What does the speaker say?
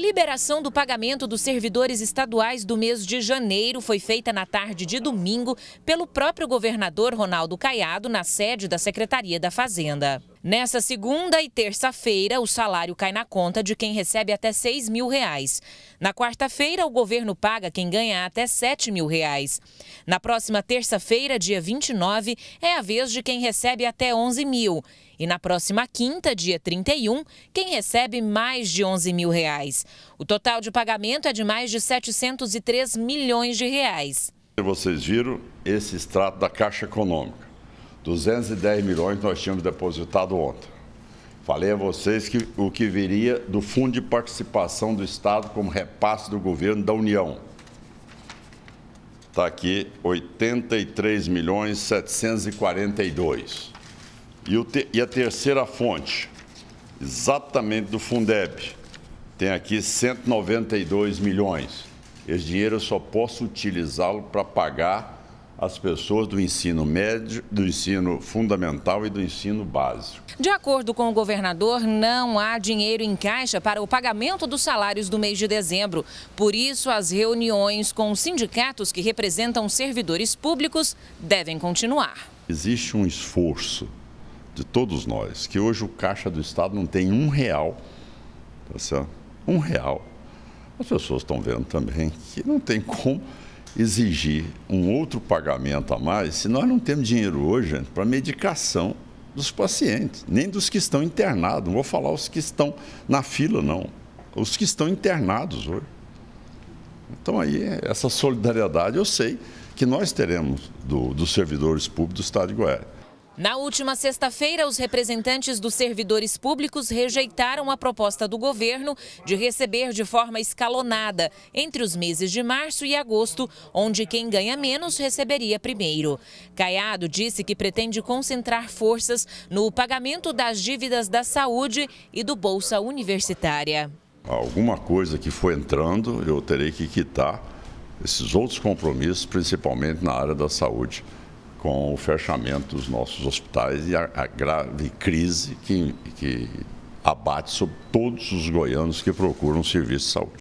liberação do pagamento dos servidores estaduais do mês de janeiro foi feita na tarde de domingo pelo próprio governador Ronaldo Caiado na sede da Secretaria da Fazenda. Nessa segunda e terça-feira, o salário cai na conta de quem recebe até 6 mil reais. Na quarta-feira, o governo paga quem ganha até 7 mil reais. Na próxima terça-feira, dia 29, é a vez de quem recebe até 11 mil. E na próxima quinta, dia 31, quem recebe mais de 11 mil reais. O total de pagamento é de mais de 703 milhões de reais. Vocês viram esse extrato da Caixa Econômica. 210 milhões nós tínhamos depositado ontem. Falei a vocês que o que viria do Fundo de Participação do Estado como repasse do governo da União. Está aqui 83 milhões 742. E, te, e a terceira fonte, exatamente do Fundeb, tem aqui 192 milhões. Esse dinheiro eu só posso utilizá-lo para pagar as pessoas do ensino médio, do ensino fundamental e do ensino básico. De acordo com o governador, não há dinheiro em caixa para o pagamento dos salários do mês de dezembro. Por isso, as reuniões com os sindicatos que representam servidores públicos devem continuar. Existe um esforço de todos nós, que hoje o caixa do Estado não tem um real, tá um real. As pessoas estão vendo também que não tem como exigir um outro pagamento a mais se nós não temos dinheiro hoje para medicação dos pacientes, nem dos que estão internados. Não vou falar os que estão na fila, não. Os que estão internados hoje. Então, aí, essa solidariedade eu sei que nós teremos do, dos servidores públicos do Estado de Goiás. Na última sexta-feira, os representantes dos servidores públicos rejeitaram a proposta do governo de receber de forma escalonada entre os meses de março e agosto, onde quem ganha menos receberia primeiro. Caiado disse que pretende concentrar forças no pagamento das dívidas da saúde e do Bolsa Universitária. Alguma coisa que for entrando, eu terei que quitar esses outros compromissos, principalmente na área da saúde com o fechamento dos nossos hospitais e a, a grave crise que, que abate sobre todos os goianos que procuram um serviço de saúde.